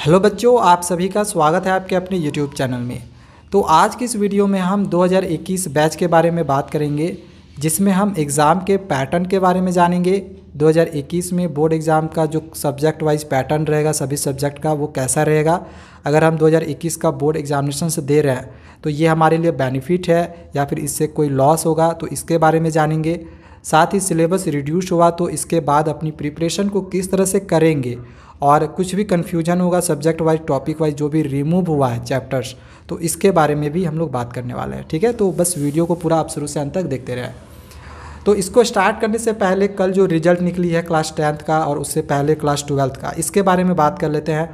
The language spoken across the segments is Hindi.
हेलो बच्चों आप सभी का स्वागत है आपके अपने यूट्यूब चैनल में तो आज की इस वीडियो में हम 2021 बैच के बारे में बात करेंगे जिसमें हम एग्ज़ाम के पैटर्न के बारे में जानेंगे 2021 में बोर्ड एग्ज़ाम का जो सब्जेक्ट वाइज पैटर्न रहेगा सभी सब्जेक्ट का वो कैसा रहेगा अगर हम 2021 का बोर्ड एग्जामिनेशन से दे रहे हैं तो ये हमारे लिए बेनिफिट है या फिर इससे कोई लॉस होगा तो इसके बारे में जानेंगे साथ ही सिलेबस रिड्यूस हुआ तो इसके बाद अपनी प्रिपरेशन को किस तरह से करेंगे और कुछ भी कन्फ्यूजन होगा सब्जेक्ट वाइज टॉपिक वाइज जो भी रिमूव हुआ है चैप्टर्स तो इसके बारे में भी हम लोग बात करने वाले हैं ठीक है तो बस वीडियो को पूरा आप शुरू से अंत तक देखते रहें तो इसको स्टार्ट करने से पहले कल जो रिजल्ट निकली है क्लास टेंथ का और उससे पहले क्लास ट्वेल्थ का इसके बारे में बात कर लेते हैं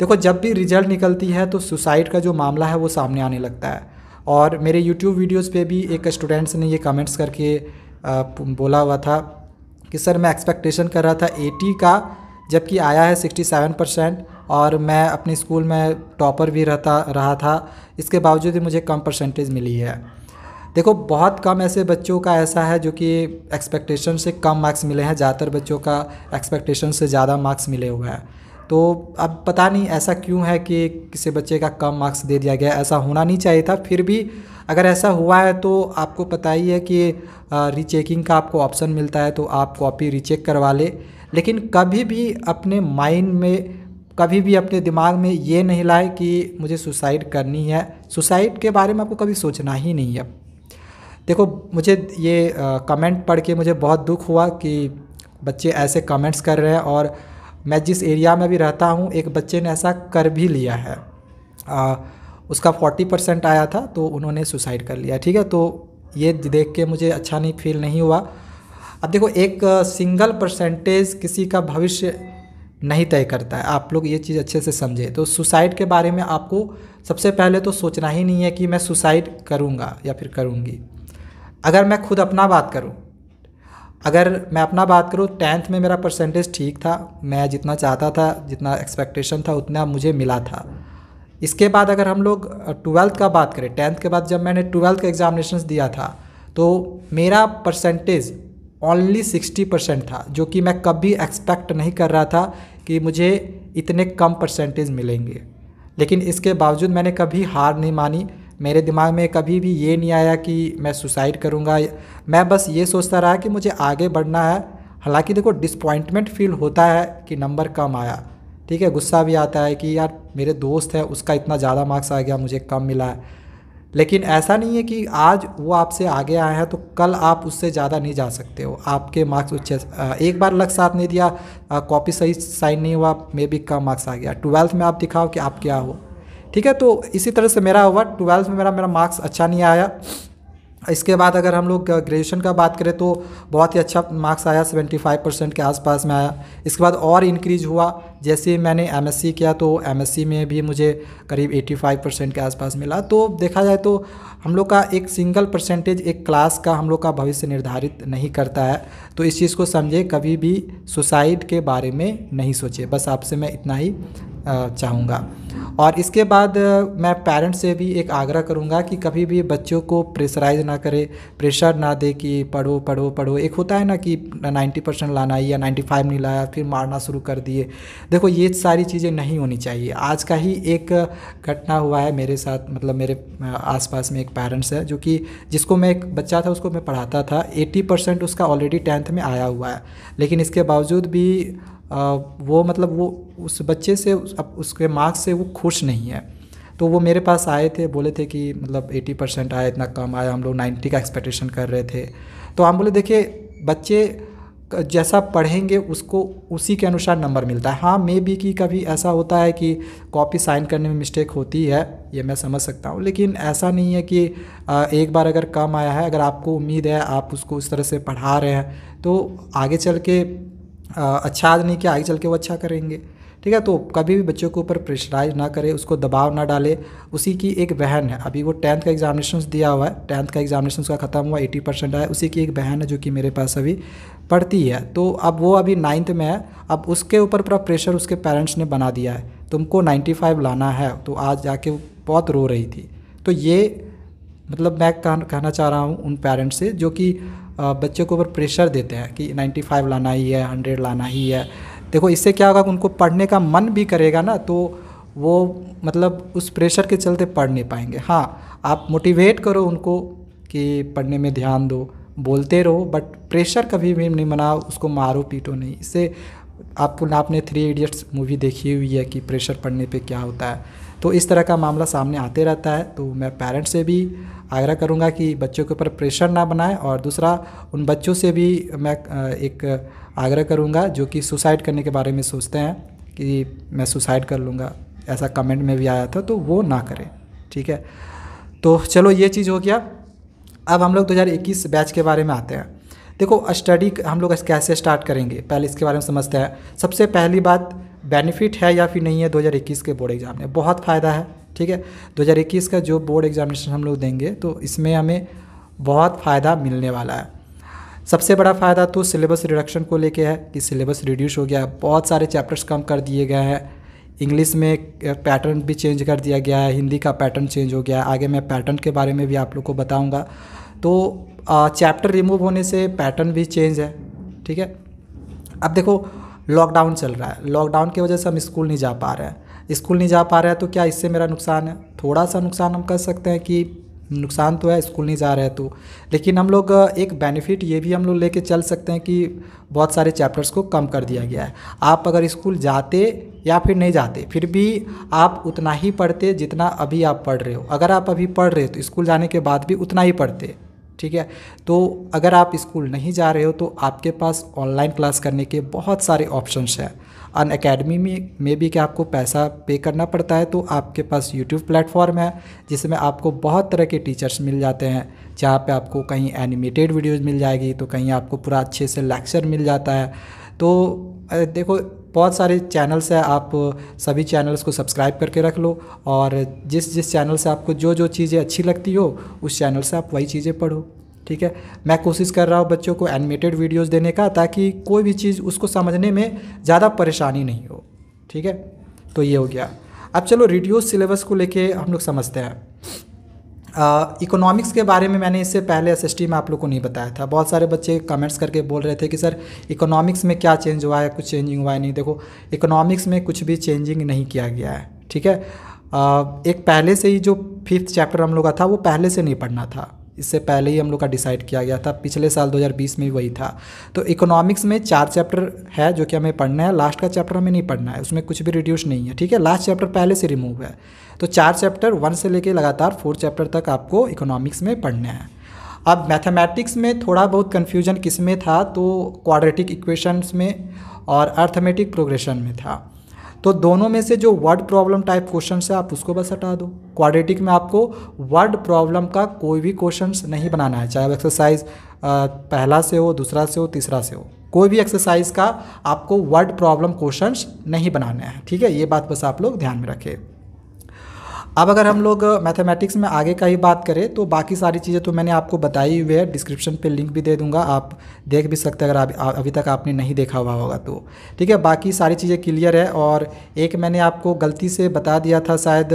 देखो जब भी रिजल्ट निकलती है तो सुसाइड का जो मामला है वो सामने आने लगता है और मेरे यूट्यूब वीडियोस पे भी एक स्टूडेंट्स ने ये कमेंट्स करके बोला हुआ था कि सर मैं एक्सपेक्टेशन कर रहा था एटी का जबकि आया है 67 परसेंट और मैं अपने स्कूल में टॉपर भी रहता रहा था इसके बावजूद भी मुझे कम परसेंटेज मिली है देखो बहुत कम ऐसे बच्चों का ऐसा है जो कि एक्सपेक्टेशन से कम मार्क्स मिले हैं ज़्यादातर बच्चों का एक्सपेक्टेशन से ज़्यादा मार्क्स मिले हुए हैं तो अब पता नहीं ऐसा क्यों है कि किसी बच्चे का कम मार्क्स दे दिया गया ऐसा होना नहीं चाहिए था फिर भी अगर ऐसा हुआ है तो आपको पता ही है कि रीचेकिंग का आपको ऑप्शन मिलता है तो आप कॉपी रीचेक करवा ले लेकिन कभी भी अपने माइंड में कभी भी अपने दिमाग में ये नहीं लाए कि मुझे सुसाइड करनी है सुसाइड के बारे में आपको कभी सोचना ही नहीं है देखो मुझे ये कमेंट पढ़ के मुझे बहुत दुख हुआ कि बच्चे ऐसे कमेंट्स कर रहे हैं और मैं जिस एरिया में भी रहता हूँ एक बच्चे ने ऐसा कर भी लिया है आ, उसका फोर्टी परसेंट आया था तो उन्होंने सुसाइड कर लिया ठीक है तो ये देख के मुझे अच्छा नहीं फील नहीं हुआ अब देखो एक सिंगल परसेंटेज किसी का भविष्य नहीं तय करता है आप लोग ये चीज़ अच्छे से समझे तो सुसाइड के बारे में आपको सबसे पहले तो सोचना ही नहीं है कि मैं सुसाइड करूँगा या फिर करूँगी अगर मैं खुद अपना बात करूँ अगर मैं अपना बात करूँ टेंथ में मेरा परसेंटेज ठीक था मैं जितना चाहता था जितना एक्सपेक्टेशन था उतना मुझे मिला था इसके बाद अगर हम लोग ट्वेल्थ का बात करें टेंथ के बाद जब मैंने ट्वेल्थ का एग्ज़ामिनेशन दिया था तो मेरा परसेंटेज ओनली सिक्सटी परसेंट था जो कि मैं कभी एक्सपेक्ट नहीं कर रहा था कि मुझे इतने कम परसेंटेज मिलेंगे लेकिन इसके बावजूद मैंने कभी हार नहीं मानी मेरे दिमाग में कभी भी ये नहीं आया कि मैं सुसाइड करूँगा मैं बस ये सोचता रहा कि मुझे आगे बढ़ना है हालांकि देखो डिसपॉइंटमेंट फील होता है कि नंबर कम आया ठीक है गुस्सा भी आता है कि यार मेरे दोस्त है उसका इतना ज़्यादा मार्क्स आ गया मुझे कम मिला है लेकिन ऐसा नहीं है कि आज वो आपसे आगे आए हैं तो कल आप उससे ज़्यादा नहीं जा सकते हो आपके मार्क्स उच्च एक बार लक्ष्य साथ नहीं दिया कॉपी सही साइन नहीं हुआ मे बी कम मार्क्स आ गया ट्वेल्थ में आप दिखाओ कि आप क्या हो ठीक है तो इसी तरह से मेरा हुआ ट्वेल्थ में मेरा मेरा मार्क्स अच्छा नहीं आया इसके बाद अगर हम लोग ग्रेजुएशन का बात करें तो बहुत ही अच्छा मार्क्स आया 75 परसेंट के आसपास में आया इसके बाद और इंक्रीज हुआ जैसे मैंने एमएससी किया तो एमएससी में भी मुझे करीब 85 परसेंट के आसपास मिला तो देखा जाए तो हम लोग का एक सिंगल परसेंटेज एक क्लास का हम लोग का भविष्य निर्धारित नहीं करता है तो इस चीज़ को समझे कभी भी सुसाइड के बारे में नहीं सोचे बस आपसे मैं इतना ही चाहूँगा और इसके बाद मैं पेरेंट्स से भी एक आग्रह करूँगा कि कभी भी बच्चों को प्रेशराइज ना करे प्रेशर ना दे कि पढ़ो पढ़ो पढ़ो एक होता है ना कि 90 परसेंट लाना या 95 नहीं लाया फिर मारना शुरू कर दिए देखो ये सारी चीज़ें नहीं होनी चाहिए आज का ही एक घटना हुआ है मेरे साथ मतलब मेरे आसपास में एक पेरेंट्स है जो कि जिसको मैं एक बच्चा था उसको मैं पढ़ाता था एट्टी उसका ऑलरेडी टेंथ में आया हुआ है लेकिन इसके बावजूद भी वो मतलब वो उस बच्चे से उसके मार्क्स से वो खुश नहीं है तो वो मेरे पास आए थे बोले थे कि मतलब 80 परसेंट आया इतना कम आया हम लोग 90 का एक्सपेक्टेशन कर रहे थे तो हम बोले देखिए बच्चे जैसा पढ़ेंगे उसको उसी के अनुसार नंबर मिलता है हाँ मे बी कि कभी ऐसा होता है कि कॉपी साइन करने में मिस्टेक होती है ये मैं समझ सकता हूँ लेकिन ऐसा नहीं है कि एक बार अगर कम आया है अगर आपको उम्मीद है आप उसको उस तरह से पढ़ा रहे हैं तो आगे चल के अच्छा आदमी के आगे चल के वो अच्छा करेंगे ठीक है तो कभी भी बच्चों के ऊपर प्रेशराइज ना करें उसको दबाव ना डाले उसी की एक बहन है अभी वो टेंथ का एग्जामिनेशन दिया हुआ है टेंथ का एग्जामिनेशन उसका ख़त्म हुआ एटी परसेंट आया उसी की एक बहन है जो कि मेरे पास अभी पढ़ती है तो अब वो अभी नाइन्थ में है अब उसके ऊपर पूरा प्रेशर उसके पेरेंट्स ने बना दिया है तुमको नाइन्टी फाइव लाना है तो आज जाके बहुत रो रही थी तो ये मतलब मैं कहना चाह रहा हूँ उन पेरेंट्स से जो कि बच्चों के ऊपर प्रेशर देते हैं कि 95 लाना ही है 100 लाना ही है देखो इससे क्या होगा उनको पढ़ने का मन भी करेगा ना तो वो मतलब उस प्रेशर के चलते पढ़ नहीं पाएंगे हाँ आप मोटिवेट करो उनको कि पढ़ने में ध्यान दो बोलते रहो बट प्रेशर कभी भी नहीं मनाओ उसको मारो पीटो नहीं इससे आपको ना आपने थ्री इडियट्स मूवी देखी हुई है कि प्रेशर पढ़ने पे क्या होता है तो इस तरह का मामला सामने आते रहता है तो मैं पेरेंट्स से भी आग्रह करूँगा कि बच्चों के ऊपर प्रेशर ना बनाएं और दूसरा उन बच्चों से भी मैं एक आग्रह करूँगा जो कि सुसाइड करने के बारे में सोचते हैं कि मैं सुसाइड कर लूँगा ऐसा कमेंट में भी आया था तो वो ना करें ठीक है तो चलो ये चीज़ हो गया अब हम लोग 2021 बैच के बारे में आते हैं देखो स्टडी हम लोग कैसे स्टार्ट करेंगे पहले इसके बारे में समझते हैं सबसे पहली बात बेनिफिट है या फिर नहीं है 2021 के बोर्ड एग्ज़ाम में बहुत फ़ायदा है ठीक है 2021 का जो बोर्ड एग्जामिनेशन हम लोग देंगे तो इसमें हमें बहुत फ़ायदा मिलने वाला है सबसे बड़ा फ़ायदा तो सिलेबस रिडक्शन को लेके है कि सिलेबस रिड्यूस हो गया है बहुत सारे चैप्टर्स कम कर दिए गए हैं इंग्लिश में पैटर्न भी चेंज कर दिया गया है हिंदी का पैटर्न चेंज हो गया है आगे मैं पैटर्न के बारे में भी आप लोग को बताऊंगा तो चैप्टर रिमूव होने से पैटर्न भी चेंज है ठीक है अब देखो लॉकडाउन चल रहा है लॉकडाउन की वजह से हम स्कूल नहीं जा पा रहे हैं स्कूल नहीं जा पा रहा है तो क्या इससे मेरा नुकसान है थोड़ा सा नुकसान हम कर सकते हैं कि नुकसान तो है स्कूल नहीं जा रहे तो लेकिन हम लोग एक बेनिफिट ये भी हम लोग लेके चल सकते हैं कि बहुत सारे चैप्टर्स को कम कर दिया गया है आप अगर स्कूल जाते या फिर नहीं जाते फिर भी आप उतना ही पढ़ते जितना अभी आप पढ़ रहे हो अगर आप अभी पढ़ रहे हो तो स्कूल जाने के बाद भी उतना ही पढ़ते ठीक है तो अगर आप स्कूल नहीं जा रहे हो तो आपके पास ऑनलाइन क्लास करने के बहुत सारे ऑप्शंस हैं अन अकेडमी में में भी कि आपको पैसा पे करना पड़ता है तो आपके पास यूट्यूब प्लेटफॉर्म है जिसमें आपको बहुत तरह के टीचर्स मिल जाते हैं जहाँ पे आपको कहीं एनिमेटेड वीडियोज मिल जाएगी तो कहीं आपको पूरा अच्छे से लेक्चर मिल जाता है तो देखो बहुत सारे चैनल्स हैं आप सभी चैनल्स को सब्सक्राइब करके रख लो और जिस जिस चैनल से आपको जो जो चीज़ें अच्छी लगती हो उस चैनल से आप वही चीज़ें पढ़ो ठीक है मैं कोशिश कर रहा हूँ बच्चों को एनिमेटेड वीडियोस देने का ताकि कोई भी चीज़ उसको समझने में ज़्यादा परेशानी नहीं हो ठीक है तो ये हो गया अब चलो रिड्यूस सिलेबस को लेके हम लोग समझते हैं इकोनॉमिक्स के बारे में मैंने इससे पहले एस में आप लोग को नहीं बताया था बहुत सारे बच्चे कमेंट्स करके बोल रहे थे कि सर इकोनॉमिक्स में क्या चेंज हुआ है कुछ चेंजिंग हुआ है नहीं देखो इकोनॉमिक्स में कुछ भी चेंजिंग नहीं किया गया है ठीक है uh, एक पहले से ही जो फिफ्थ चैप्टर हम लोग का था वो पहले से नहीं पढ़ना था इससे पहले ही हम लोग का डिसाइड किया गया था पिछले साल 2020 में वही था तो इकोनॉमिक्स में चार चैप्टर है जो कि हमें पढ़ना है लास्ट का चैप्टर हमें नहीं पढ़ना है उसमें कुछ भी रिड्यूस नहीं है ठीक है लास्ट चैप्टर पहले से रिमूव है तो चार चैप्टर वन से लेकर लगातार फोर चैप्टर तक आपको इकोनॉमिक्स में पढ़ना है अब मैथमेटिक्स में थोड़ा बहुत कन्फ्यूजन किस में था तो क्वाड्रेटिक इक्वेशंस में और अर्थमेटिक प्रोग्रेशन में था तो दोनों में से जो वर्ड प्रॉब्लम टाइप क्वेश्चन है आप उसको बस हटा दो क्वाड्रेटिक में आपको वर्ड प्रॉब्लम का कोई भी क्वेश्चन नहीं बनाना है चाहे वो एक्सरसाइज पहला से हो दूसरा से हो तीसरा से हो कोई भी एक्सरसाइज का आपको वर्ड प्रॉब्लम क्वेश्चन नहीं बनाना है ठीक है ये बात बस आप लोग ध्यान में रखें अब अगर हम लोग मैथमेटिक्स में आगे का ही बात करें तो बाकी सारी चीज़ें तो मैंने आपको बताई हुई है डिस्क्रिप्शन पे लिंक भी दे दूंगा आप देख भी सकते हैं अगर अभी तक आपने नहीं देखा हुआ होगा तो ठीक है बाकी सारी चीज़ें क्लियर है और एक मैंने आपको गलती से बता दिया था शायद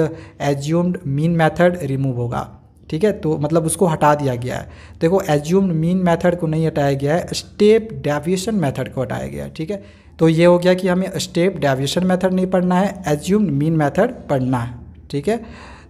एज्यूम्ड मीन मैथड रिमूव होगा ठीक है तो मतलब उसको हटा दिया गया है देखो एज्यूम्ड मीन मैथड को नहीं हटाया गया है स्टेप डेविएशन मैथड को हटाया गया है ठीक है तो ये हो गया कि हमें स्टेप डेविएशन मेथड नहीं पढ़ना है एज्यूम्ड मीन मेथड पढ़ना है ठीक है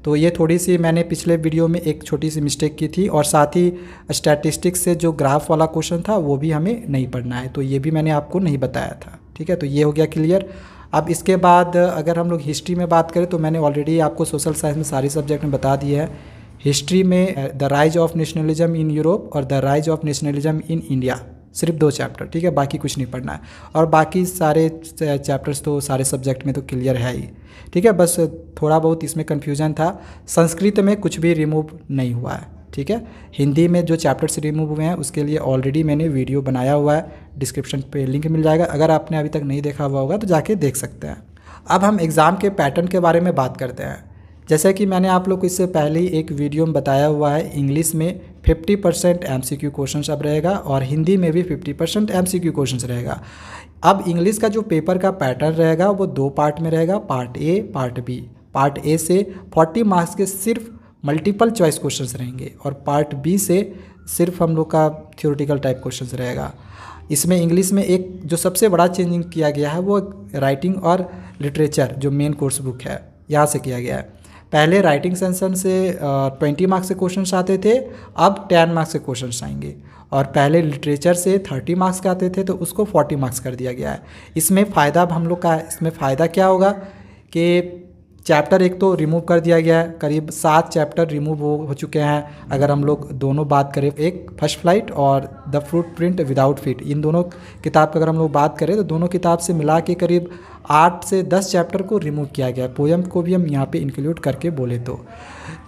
तो ये थोड़ी सी मैंने पिछले वीडियो में एक छोटी सी मिस्टेक की थी और साथ ही स्टैटिस्टिक्स से जो ग्राफ वाला क्वेश्चन था वो भी हमें नहीं पढ़ना है तो ये भी मैंने आपको नहीं बताया था ठीक है तो ये हो गया क्लियर अब इसके बाद अगर हम लोग हिस्ट्री में बात करें तो मैंने ऑलरेडी आपको सोशल साइंस में सारे सब्जेक्ट में बता दिया है हिस्ट्री में the rise of nationalism in Europe और the rise of nationalism in India सिर्फ दो चैप्टर ठीक है बाकी कुछ नहीं पढ़ना है और बाकी सारे चैप्टर्स तो सारे सब्जेक्ट में तो क्लियर है ही ठीक है बस थोड़ा बहुत इसमें कन्फ्यूजन था संस्कृत में कुछ भी रिमूव नहीं हुआ है ठीक है हिंदी में जो चैप्टर्स रिमूव हुए हैं उसके लिए ऑलरेडी मैंने वीडियो बनाया हुआ है डिस्क्रिप्शन पे लिंक मिल जाएगा अगर आपने अभी तक नहीं देखा हुआ होगा तो जाके देख सकते हैं अब हम एग्ज़ाम के पैटर्न के बारे में बात करते हैं जैसा कि मैंने आप लोग को इससे पहले ही एक वीडियो में बताया हुआ है इंग्लिश में 50 परसेंट एम क्वेश्चन अब रहेगा और हिंदी में भी 50 परसेंट एम क्वेश्चन रहेगा अब इंग्लिश का जो पेपर का पैटर्न रहेगा वो दो पार्ट में रहेगा part A part B part A से 40 मार्क्स के सिर्फ मल्टीपल चॉइस क्वेश्चन रहेंगे और पार्ट बी से सिर्फ हम लोग का थ्योरेटिकल टाइप क्वेश्चन रहेगा इसमें इंग्लिश में एक जो सबसे बड़ा चेंजिंग किया गया है वो राइटिंग और लिटरेचर जो मेन कोर्स बुक है यहाँ से किया गया है पहले राइटिंग सेंसन से ट्वेंटी मार्क्स के क्वेश्चन आते थे अब टेन मार्क्स के क्वेश्चन आएंगे और पहले लिटरेचर से थर्टी मार्क्स के आते थे तो उसको फोर्टी मार्क्स कर दिया गया है इसमें फ़ायदा अब हम लोग का इसमें फ़ायदा क्या होगा कि चैप्टर एक तो रिमूव कर दिया गया है करीब सात चैप्टर रिमूव हो, हो चुके हैं अगर हम लोग दोनों बात करें एक फर्स्ट फ्लाइट और the fruit print without fit इन दोनों किताब का अगर हम लोग बात करें तो दोनों किताब से मिला के करीब आठ से दस चैप्टर को रिमूव किया गया पोएम को भी हम यहाँ पे इंक्लूड करके बोले तो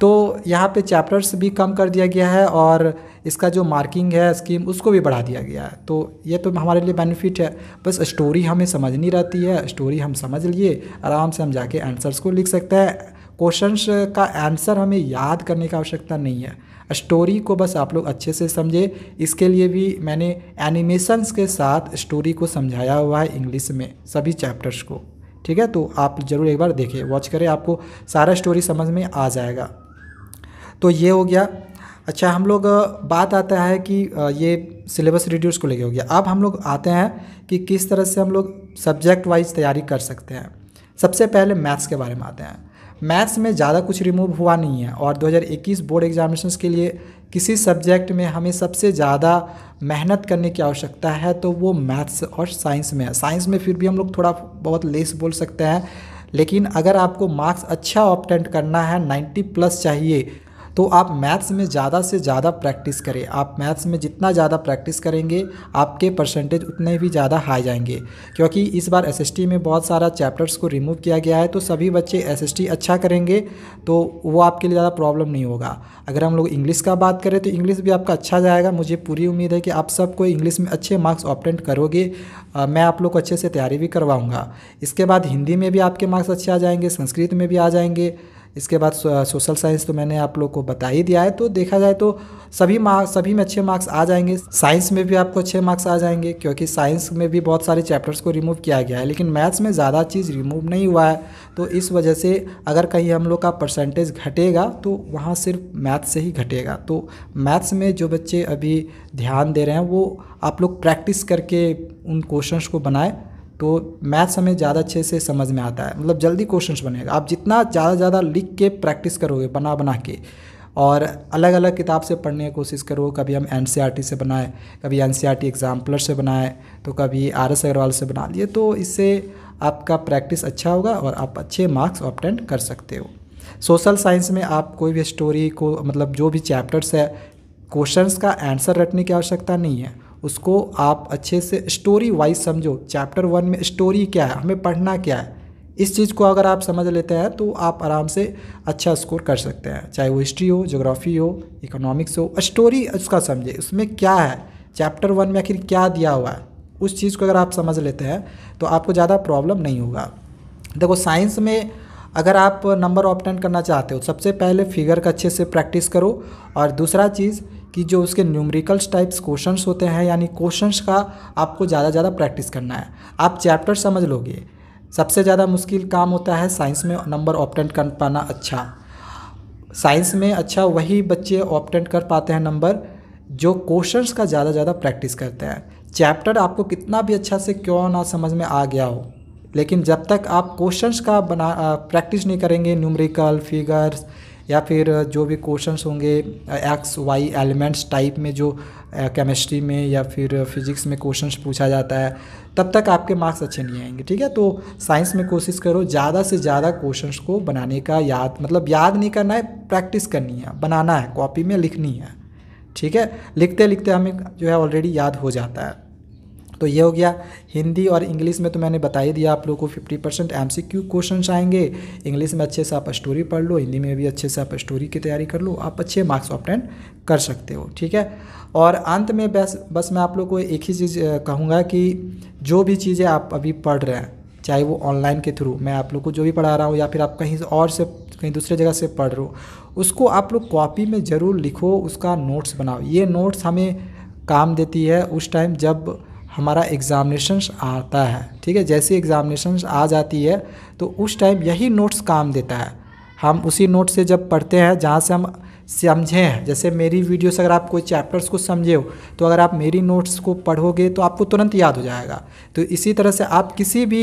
तो यहाँ पे चैप्टर्स भी कम कर दिया गया है और इसका जो मार्किंग है स्कीम उसको भी बढ़ा दिया गया है तो ये तो हमारे लिए बेनिफिट है बस स्टोरी हमें समझनी रहती है स्टोरी हम समझ लिए आराम से हम जाके आंसर्स को लिख सकते हैं क्वेश्चंस का आंसर हमें याद करने की आवश्यकता नहीं है स्टोरी को बस आप लोग अच्छे से समझे इसके लिए भी मैंने एनिमेशंस के साथ स्टोरी को समझाया हुआ है इंग्लिश में सभी चैप्टर्स को ठीक है तो आप ज़रूर एक बार देखें वॉच करें आपको सारा स्टोरी समझ में आ जाएगा तो ये हो गया अच्छा हम लोग बात आता है कि ये सिलेबस रिड्यूस को लेके हो गया अब हम लोग आते हैं कि किस तरह से हम लोग सब्जेक्ट वाइज तैयारी कर सकते हैं सबसे पहले मैथ्स के बारे में आते हैं मैथ्स में ज़्यादा कुछ रिमूव हुआ नहीं है और 2021 बोर्ड एग्जामिनेशन के लिए किसी सब्जेक्ट में हमें सबसे ज़्यादा मेहनत करने की आवश्यकता है तो वो मैथ्स और साइंस में है साइंस में फिर भी हम लोग थोड़ा बहुत लेस बोल सकते हैं लेकिन अगर आपको मार्क्स अच्छा ऑप्टेंट करना है 90 प्लस चाहिए तो आप मैथ्स में ज़्यादा से ज़्यादा प्रैक्टिस करें आप मैथ्स में जितना ज़्यादा प्रैक्टिस करेंगे आपके परसेंटेज उतने भी ज़्यादा हाई जाएंगे क्योंकि इस बार एस में बहुत सारा चैप्टर्स को रिमूव किया गया है तो सभी बच्चे एस अच्छा करेंगे तो वो आपके लिए ज़्यादा प्रॉब्लम नहीं होगा अगर हम लोग इंग्लिश का बात करें तो इंग्लिश भी आपका अच्छा जाएगा मुझे पूरी उम्मीद है कि आप सबको इंग्लिश में अच्छे मार्क्स ऑप्टेंट करोगे मैं आप लोग को अच्छे से तैयारी भी करवाऊँगा इसके बाद हिंदी में भी आपके मार्क्स अच्छे आ जाएंगे संस्कृत में भी आ जाएंगे इसके बाद सोशल साइंस तो मैंने आप लोग को बता ही दिया है तो देखा जाए तो सभी मार्क्स सभी में अच्छे मार्क्स आ जाएंगे साइंस में भी आपको अच्छे मार्क्स आ जाएंगे क्योंकि साइंस में भी बहुत सारे चैप्टर्स को रिमूव किया गया है लेकिन मैथ्स में ज़्यादा चीज़ रिमूव नहीं हुआ है तो इस वजह से अगर कहीं हम लोग का परसेंटेज घटेगा तो वहाँ सिर्फ मैथ से ही घटेगा तो मैथ्स में जो बच्चे अभी ध्यान दे रहे हैं वो आप लोग प्रैक्टिस करके उन क्वेश्चन को बनाएँ तो मैथ्स हमें ज़्यादा अच्छे से समझ में आता है मतलब जल्दी क्वेश्चन बनेगा आप जितना ज़्यादा ज़्यादा लिख के प्रैक्टिस करोगे बना बना के और अलग अलग किताब से पढ़ने की कोशिश करो कभी हम एन e से बनाए कभी एन e एग्ज़ाम्पलर से बनाए तो कभी आर एस अग्रवाल से बना लिए तो इससे आपका प्रैक्टिस अच्छा होगा और आप अच्छे मार्क्स ऑप्टेंड कर सकते हो सोशल साइंस में आप कोई भी स्टोरी को मतलब जो भी चैप्टर्स है क्वेश्चंस का आंसर रटने की आवश्यकता नहीं है उसको आप अच्छे से स्टोरी वाइज समझो चैप्टर वन में स्टोरी क्या है हमें पढ़ना क्या है इस चीज़ को अगर आप समझ लेते हैं तो आप आराम से अच्छा स्कोर कर सकते हैं चाहे वो हिस्ट्री हो जोग्राफी हो इकोनॉमिक्स हो स्टोरी उसका समझे उसमें क्या है चैप्टर वन में आखिर क्या दिया हुआ है उस चीज़ को अगर आप समझ लेते हैं तो आपको ज़्यादा प्रॉब्लम नहीं होगा देखो साइंस में अगर आप नंबर ऑप्टेंट करना चाहते हो सबसे पहले फिगर का अच्छे से प्रैक्टिस करो और दूसरा चीज़ कि जो उसके न्यूमरिकल्स टाइप्स क्वेश्चंस होते हैं यानी क्वेश्चंस का आपको ज़्यादा ज़्यादा प्रैक्टिस करना है आप चैप्टर समझ लोगे सबसे ज़्यादा मुश्किल काम होता है साइंस में नंबर ऑप्टेंट कर पाना अच्छा साइंस में अच्छा वही बच्चे ऑप्टेंट कर पाते हैं नंबर जो क्वेश्चंस का ज़्यादा ज़्यादा प्रैक्टिस करते हैं चैप्टर आपको कितना भी अच्छा से क्यों ना समझ में आ गया हो लेकिन जब तक आप क्वेश्चंस का बना प्रैक्टिस नहीं करेंगे न्यूमरिकल फिगर्स या फिर जो भी क्वेश्चंस होंगे एक्स वाई एलिमेंट्स टाइप में जो केमिस्ट्री में या फिर फिजिक्स में क्वेश्चंस पूछा जाता है तब तक आपके मार्क्स अच्छे नहीं आएंगे ठीक है तो साइंस में कोशिश करो ज़्यादा से ज़्यादा क्वेश्चंस को बनाने का याद मतलब याद नहीं करना है प्रैक्टिस करनी है बनाना है कॉपी में लिखनी है ठीक है लिखते लिखते हमें जो है ऑलरेडी याद हो जाता है तो ये हो गया हिंदी और इंग्लिश में तो मैंने बता ही दिया आप लोगों को fifty percent M C Q question आएंगे इंग्लिश में अच्छे से आप स्टोरी पढ़ लो हिंदी में भी अच्छे से आप स्टोरी की तैयारी कर लो आप अच्छे मार्क्स ऑप्टेंड कर सकते हो ठीक है और अंत में बस बस मैं आप लोग को एक ही चीज़ कहूँगा कि जो भी चीज़ें आप अभी पढ़ रहे हैं चाहे वो ऑनलाइन के थ्रू मैं आप लोग को जो भी पढ़ा रहा हूँ या फिर आप कहीं और से कहीं दूसरे जगह से पढ़ रहे हो उसको आप लोग कॉपी में ज़रूर लिखो उसका नोट्स बनाओ ये नोट्स हमें काम देती है उस टाइम जब हमारा एग्ज़ामिनेशंस आता है ठीक है जैसी एग्ज़ामिनेशंस आ जाती है तो उस टाइम यही नोट्स काम देता है हम उसी नोट से जब पढ़ते हैं जहाँ से हम समझें जैसे मेरी वीडियो से अगर आप कोई चैप्टर्स को समझे हो तो अगर आप मेरी नोट्स को पढ़ोगे तो आपको तुरंत याद हो जाएगा तो इसी तरह से आप किसी भी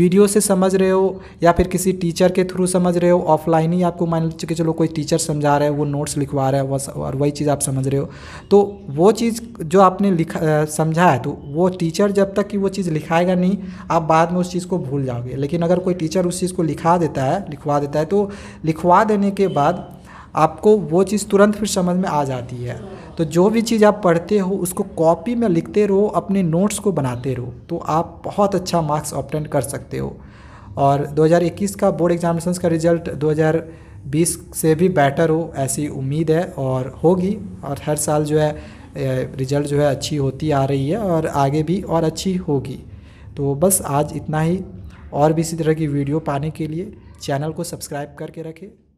वीडियो से समझ रहे हो या फिर किसी टीचर के थ्रू समझ रहे हो ऑफलाइन ही आपको मान लीजिए कि चलो कोई टीचर समझा रहा है वो नोट्स लिखवा रहा है वह और वही चीज़ आप समझ रहे हो तो वो चीज़ जो आपने लिखा समझा है तो वो टीचर जब तक कि वो चीज़ लिखाएगा नहीं आप बाद में उस चीज़ को भूल जाओगे लेकिन अगर कोई टीचर उस चीज़ को लिखा देता है लिखवा देता है तो लिखवा देने के बाद आपको वो चीज़ तुरंत फिर समझ में आ जाती है तो जो भी चीज़ आप पढ़ते हो उसको कॉपी में लिखते रहो अपने नोट्स को बनाते रहो तो आप बहुत अच्छा मार्क्स ऑप्टेंड कर सकते हो और 2021 का बोर्ड एग्जामिनेशन का रिजल्ट 2020 से भी बेटर हो ऐसी उम्मीद है और होगी और हर साल जो है रिजल्ट जो है अच्छी होती आ रही है और आगे भी और अच्छी होगी तो बस आज इतना ही और भी इसी तरह की वीडियो पाने के लिए चैनल को सब्सक्राइब करके रखें